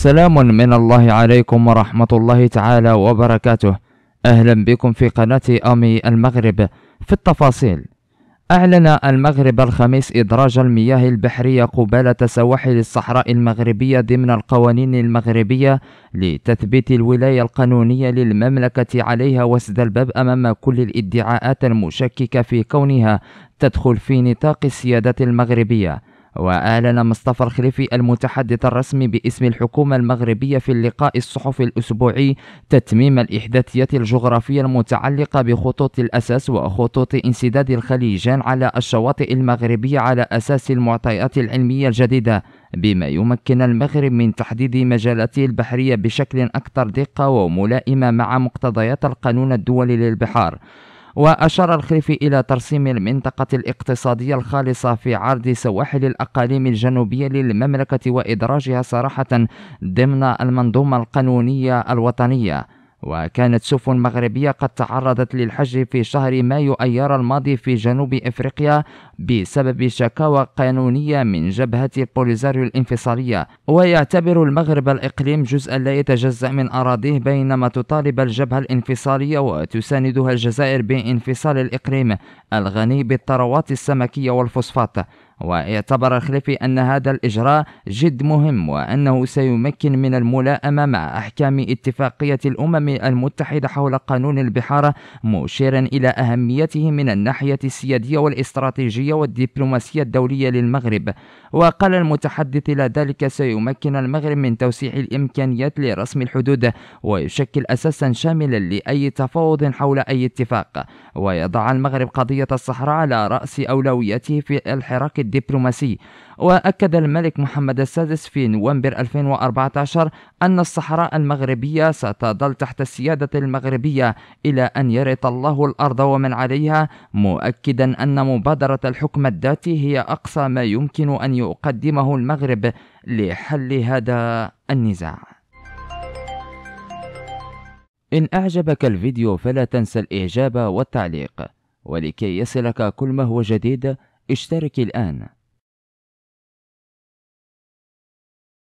سلام من الله عليكم ورحمة الله تعالى وبركاته أهلا بكم في قناة أمي المغرب في التفاصيل أعلن المغرب الخميس إدراج المياه البحرية قبالة سواحل الصحراء المغربية ضمن القوانين المغربية لتثبيت الولاية القانونية للمملكة عليها وسد الباب أمام كل الادعاءات المشككة في كونها تدخل في نطاق السيادة المغربية وأعلن مصطفى الخليفي المتحدث الرسمي باسم الحكومة المغربية في اللقاء الصحفي الأسبوعي تتميم الإحداثيات الجغرافية المتعلقة بخطوط الأساس وخطوط انسداد الخليجان على الشواطئ المغربية على أساس المعطيات العلمية الجديدة بما يمكن المغرب من تحديد مجالاته البحرية بشكل أكثر دقة وملائمة مع مقتضيات القانون الدولي للبحار وأشار الخليفي إلى ترسيم المنطقة الاقتصادية الخالصة في عرض سواحل الأقاليم الجنوبية للمملكة وإدراجها صراحة ضمن المنظومة القانونية الوطنية وكانت سفن مغربية قد تعرضت للحجر في شهر مايو أيار الماضي في جنوب إفريقيا بسبب شكاوى قانونية من جبهة البوليزاريو الانفصالية ويعتبر المغرب الإقليم جزءا لا يتجزأ من أراضيه بينما تطالب الجبهة الانفصالية وتساندها الجزائر بانفصال الإقليم الغني بالثروات السمكية والفوسفات واعتبر الخليفي أن هذا الإجراء جد مهم وأنه سيمكن من الملائمة مع أحكام اتفاقية الأمم المتحدة حول قانون البحارة مشيرا إلى أهميته من الناحية السيادية والاستراتيجية والدبلوماسية الدولية للمغرب وقال المتحدث إلى ذلك سيمكن المغرب من توسيع الإمكانيات لرسم الحدود ويشكل أساسا شاملا لأي تفاوض حول أي اتفاق ويضع المغرب قضية الصحراء على رأس أولوياته في الحراك الدبلوماسي وأكد الملك محمد السادس في نوفمبر 2014 أن الصحراء المغربية ستظل تحت السيادة المغربية إلى أن يرث الله الأرض ومن عليها مؤكدا أن مبادرة الحكم الذاتي هي أقصى ما يمكن أن يقدمه المغرب لحل هذا النزاع إن أعجبك الفيديو فلا تنسى الإعجاب والتعليق ولكي يصلك كل ما هو جديد اشترك الآن